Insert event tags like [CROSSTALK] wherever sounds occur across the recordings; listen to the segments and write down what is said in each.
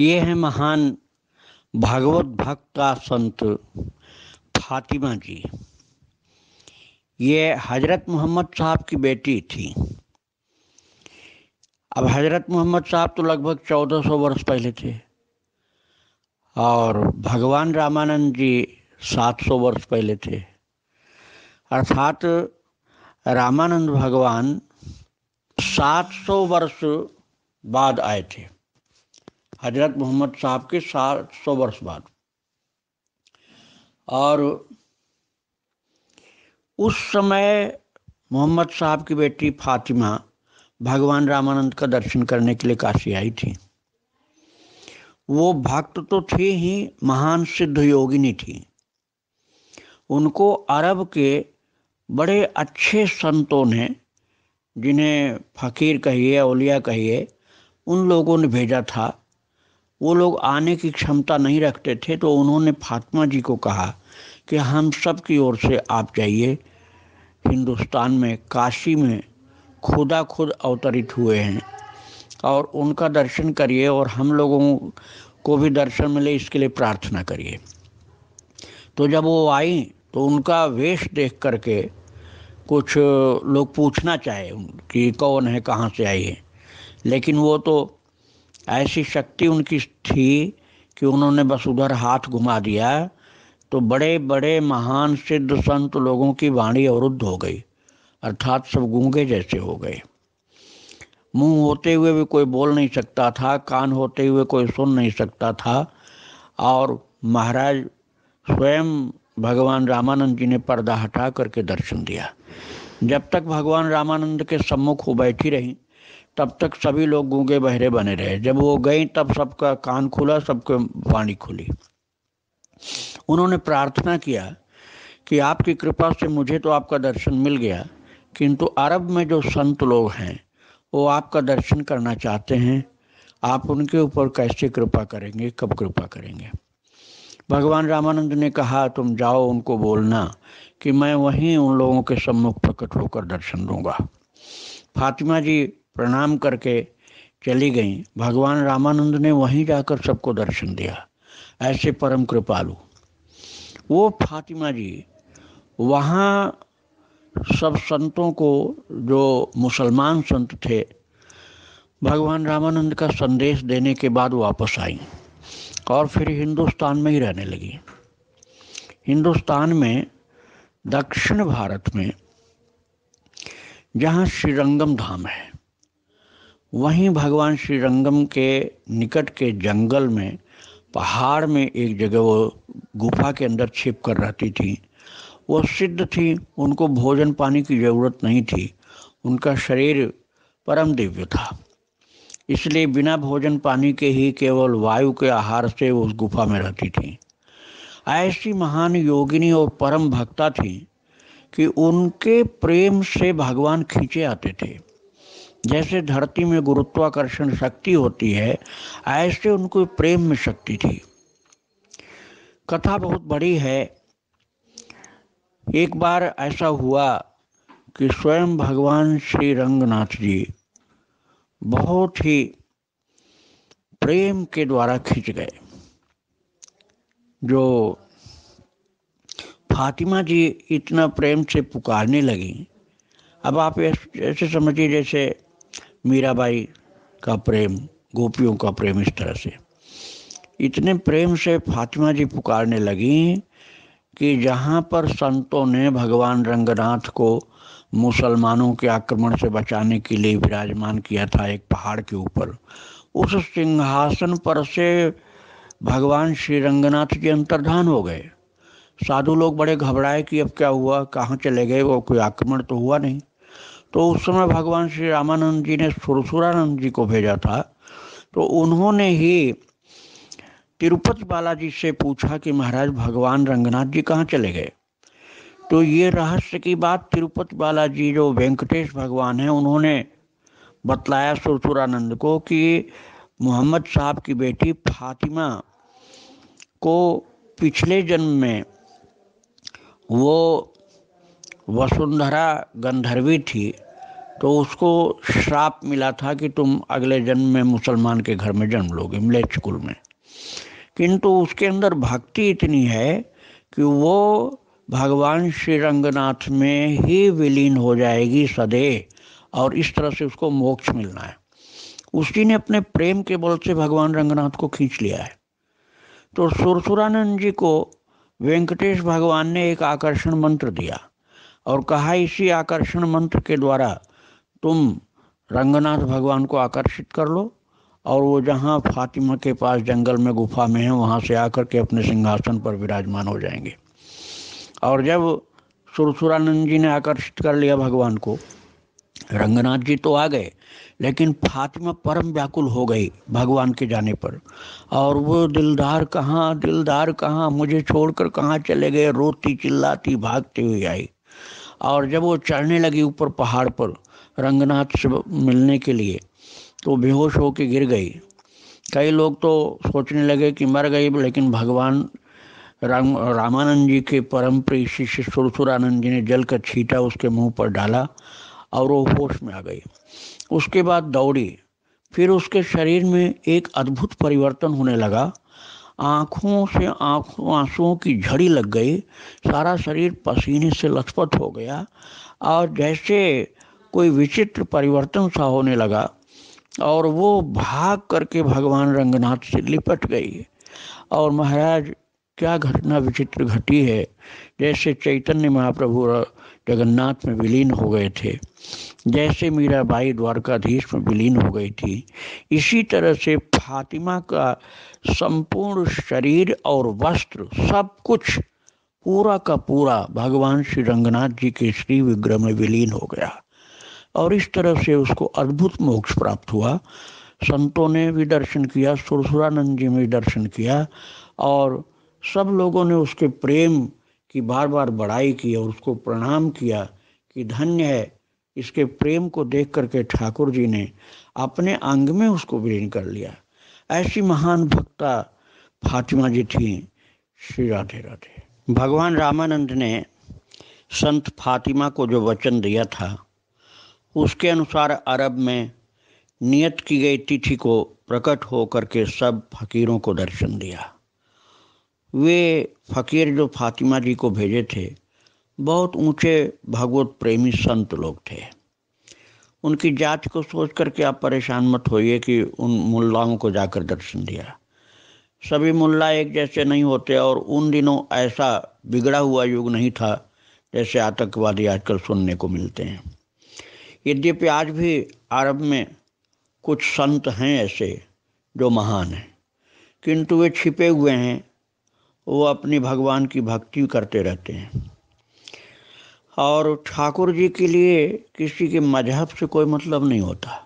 ये है महान भागवत का संत फातिमा जी ये हजरत मोहम्मद साहब की बेटी थी अब हजरत मोहम्मद साहब तो लगभग 1400 वर्ष पहले थे और भगवान रामानंद जी 700 वर्ष पहले थे अर्थात रामानंद भगवान 700 वर्ष बाद आए थे हजरत मोहम्मद साहब के सात सौ वर्ष बाद और उस समय मोहम्मद साहब की बेटी फातिमा भगवान रामानंद का दर्शन करने के लिए काशी आई थी वो भक्त तो थी ही महान सिद्ध योगिनी थी उनको अरब के बड़े अच्छे संतों ने जिन्हें फकीर कहिए ओलिया कहिए उन लोगों ने भेजा था वो लोग आने की क्षमता नहीं रखते थे तो उन्होंने फातिमा जी को कहा कि हम सब की ओर से आप जाइए हिंदुस्तान में काशी में खुदा खुद अवतरित हुए हैं और उनका दर्शन करिए और हम लोगों को भी दर्शन मिले इसके लिए प्रार्थना करिए तो जब वो आई तो उनका वेश देख करके कुछ लोग पूछना चाहे कि कौन है कहाँ से आई है लेकिन वो तो ऐसी शक्ति उनकी थी कि उन्होंने बस उधर हाथ घुमा दिया तो बड़े बड़े महान सिद्ध संत लोगों की वाणी अवरुद्ध हो गई अर्थात सब गूंगे जैसे हो गए मुंह होते हुए भी कोई बोल नहीं सकता था कान होते हुए कोई सुन नहीं सकता था और महाराज स्वयं भगवान रामानंद जी ने पर्दा हटा करके दर्शन दिया जब तक भगवान रामानंद के सम्मुख वो बैठी रहीं तब तक सभी लोग गूंगे बहरे बने रहे जब वो गई तब सबका कान खुला सबके वाणी खुली उन्होंने प्रार्थना किया कि आपकी कृपा से मुझे तो आपका दर्शन मिल गया किंतु अरब में जो संत लोग हैं वो आपका दर्शन करना चाहते हैं आप उनके ऊपर कैसे कृपा करेंगे कब कृपा करेंगे भगवान रामानंद ने कहा तुम जाओ उनको बोलना कि मैं वहीं उन लोगों के सम्मुख प्रकट होकर दर्शन दूंगा फातिमा जी प्रणाम करके चली गईं भगवान रामानंद ने वहीं जाकर सबको दर्शन दिया ऐसे परम कृपालु वो फातिमा जी वहाँ सब संतों को जो मुसलमान संत थे भगवान रामानंद का संदेश देने के बाद वापस आई और फिर हिंदुस्तान में ही रहने लगी हिंदुस्तान में दक्षिण भारत में जहाँ श्रीरंगम धाम है वहीं भगवान श्री रंगम के निकट के जंगल में पहाड़ में एक जगह वो गुफा के अंदर छिप कर रहती थी वो सिद्ध थी उनको भोजन पानी की ज़रूरत नहीं थी उनका शरीर परम दिव्य था इसलिए बिना भोजन पानी के ही केवल वायु के आहार से वो उस गुफा में रहती थी ऐसी महान योगिनी और परम भक्ता थी कि उनके प्रेम से भगवान खींचे आते थे जैसे धरती में गुरुत्वाकर्षण शक्ति होती है ऐसे उनको प्रेम में शक्ति थी कथा बहुत बड़ी है एक बार ऐसा हुआ कि स्वयं भगवान श्री रंगनाथ जी बहुत ही प्रेम के द्वारा खींच गए जो फातिमा जी इतना प्रेम से पुकारने लगी अब आप ऐसे समझिए जैसे मीराबाई का प्रेम गोपियों का प्रेम इस तरह से इतने प्रेम से फातिमा जी पुकारने लगी कि जहाँ पर संतों ने भगवान रंगनाथ को मुसलमानों के आक्रमण से बचाने के लिए विराजमान किया था एक पहाड़ के ऊपर उस सिंहासन पर से भगवान श्री रंगनाथ जी अंतर्धान हो गए साधु लोग बड़े घबराए कि अब क्या हुआ कहाँ चले गए वो कोई आक्रमण तो हुआ नहीं तो उस समय भगवान श्री रामानंद जी ने सुरसुरानंद जी को भेजा था तो उन्होंने ही तिरुपति बालाजी से पूछा कि महाराज भगवान रंगनाथ जी कहाँ चले गए तो ये रहस्य की बात तिरुपति बालाजी जो वेंकटेश भगवान हैं उन्होंने बतलाया सुरसुरानंद को कि मोहम्मद साहब की बेटी फातिमा को पिछले जन्म में वो वसुंधरा गंधर्वी थी तो उसको श्राप मिला था कि तुम अगले जन्म में मुसलमान के घर में जन्म लोगे मिलेट स्कूल में किंतु उसके अंदर भक्ति इतनी है कि वो भगवान श्री रंगनाथ में ही विलीन हो जाएगी सदैव और इस तरह से उसको मोक्ष मिलना है उसी ने अपने प्रेम के बल से भगवान रंगनाथ को खींच लिया है तो सुरसुरानंद जी को वेंकटेश भगवान ने एक आकर्षण मंत्र दिया और कहा इसी आकर्षण मंत्र के द्वारा तुम रंगनाथ भगवान को आकर्षित कर लो और वो जहाँ फातिमा के पास जंगल में गुफा में है वहाँ से आकर के अपने सिंहासन पर विराजमान हो जाएंगे और जब सुरसुरानंद जी ने आकर्षित कर लिया भगवान को रंगनाथ जी तो आ गए लेकिन फातिमा परम व्याकुल हो गई भगवान के जाने पर और वो दिलदार कहाँ दिलदार कहाँ मुझे छोड़कर कहाँ चले गए रोती चिल्लाती भागती हुई आई और जब वो चढ़ने लगी ऊपर पहाड़ पर रंगनाथ से मिलने के लिए तो बेहोश होकर गिर गई कई लोग तो सोचने लगे कि मर गई लेकिन भगवान राम रामानंद जी के परम प्रिय शिष्य सुरसुरानंद जी ने जल का छीटा उसके मुंह पर डाला और वो होश में आ गई उसके बाद दौड़ी फिर उसके शरीर में एक अद्भुत परिवर्तन होने लगा आँखों से आँखों आंसुओं की झड़ी लग गई सारा शरीर पसीने से लथपथ हो गया और जैसे कोई विचित्र परिवर्तन सा होने लगा और वो भाग करके भगवान रंगनाथ से लिपट गई और महाराज क्या घटना विचित्र घटी है जैसे चैतन्य महाप्रभु जगन्नाथ में विलीन हो गए थे जैसे मीराबाई द्वारकाधीश में विलीन हो गई थी इसी तरह से फातिमा का संपूर्ण शरीर और वस्त्र सब कुछ पूरा का पूरा भगवान श्री रंगनाथ जी के श्री विग्रह में विलीन हो गया और इस तरह से उसको अद्भुत मोक्ष प्राप्त हुआ संतों ने भी दर्शन किया सुरसुरानंद जी ने दर्शन किया और सब लोगों ने उसके प्रेम की बार बार बड़ाई की और उसको प्रणाम किया कि धन्य है इसके प्रेम को देख करके ठाकुर जी ने अपने अंग में उसको विलीन कर लिया ऐसी महान भक्ता फातिमा जी थी श्री राधे राधे भगवान रामानंद ने संत फातिमा को जो वचन दिया था उसके अनुसार अरब में नियत की गई तिथि को प्रकट होकर के सब फकीरों को दर्शन दिया वे फकीर जो फातिमा जी को भेजे थे बहुत ऊंचे भगवत प्रेमी संत लोग थे उनकी जात को सोच करके आप परेशान मत होइए कि उन मुल्लाओं को जाकर दर्शन दिया सभी मुल्ला एक जैसे नहीं होते और उन दिनों ऐसा बिगड़ा हुआ युग नहीं था जैसे आतंकवादी आजकल सुनने को मिलते हैं यद्यपि आज भी अरब में कुछ संत हैं ऐसे जो महान हैं किंतु वे छिपे हुए हैं वो अपनी भगवान की भक्ति करते रहते हैं और ठाकुर जी के लिए किसी के मजहब से कोई मतलब नहीं होता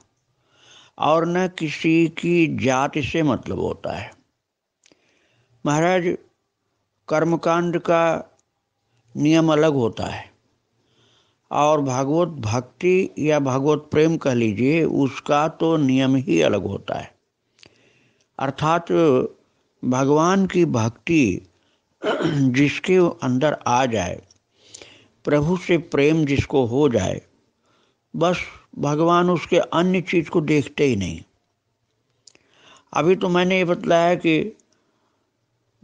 और न किसी की जाति से मतलब होता है महाराज कर्मकांड का नियम अलग होता है और भागवत भक्ति या भागवत प्रेम कह लीजिए उसका तो नियम ही अलग होता है अर्थात भगवान की भक्ति [CLEARS THROAT] जिसके अंदर आ जाए प्रभु से प्रेम जिसको हो जाए बस भगवान उसके अन्य चीज़ को देखते ही नहीं अभी तो मैंने ये बतलाया कि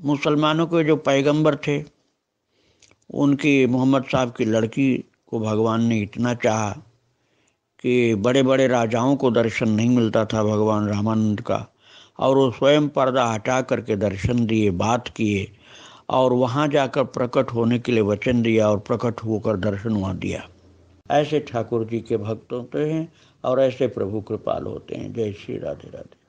मुसलमानों के जो पैगंबर थे उनकी मोहम्मद साहब की लड़की को भगवान ने इतना चाहा कि बड़े बड़े राजाओं को दर्शन नहीं मिलता था भगवान रामानंद का और वो स्वयं पर्दा हटा करके दर्शन दिए बात किए और वहाँ जाकर प्रकट होने के लिए वचन दिया और प्रकट होकर दर्शन वहाँ दिया ऐसे ठाकुर जी के भक्त होते तो हैं और ऐसे प्रभु कृपाल होते हैं जय श्री राधे राधे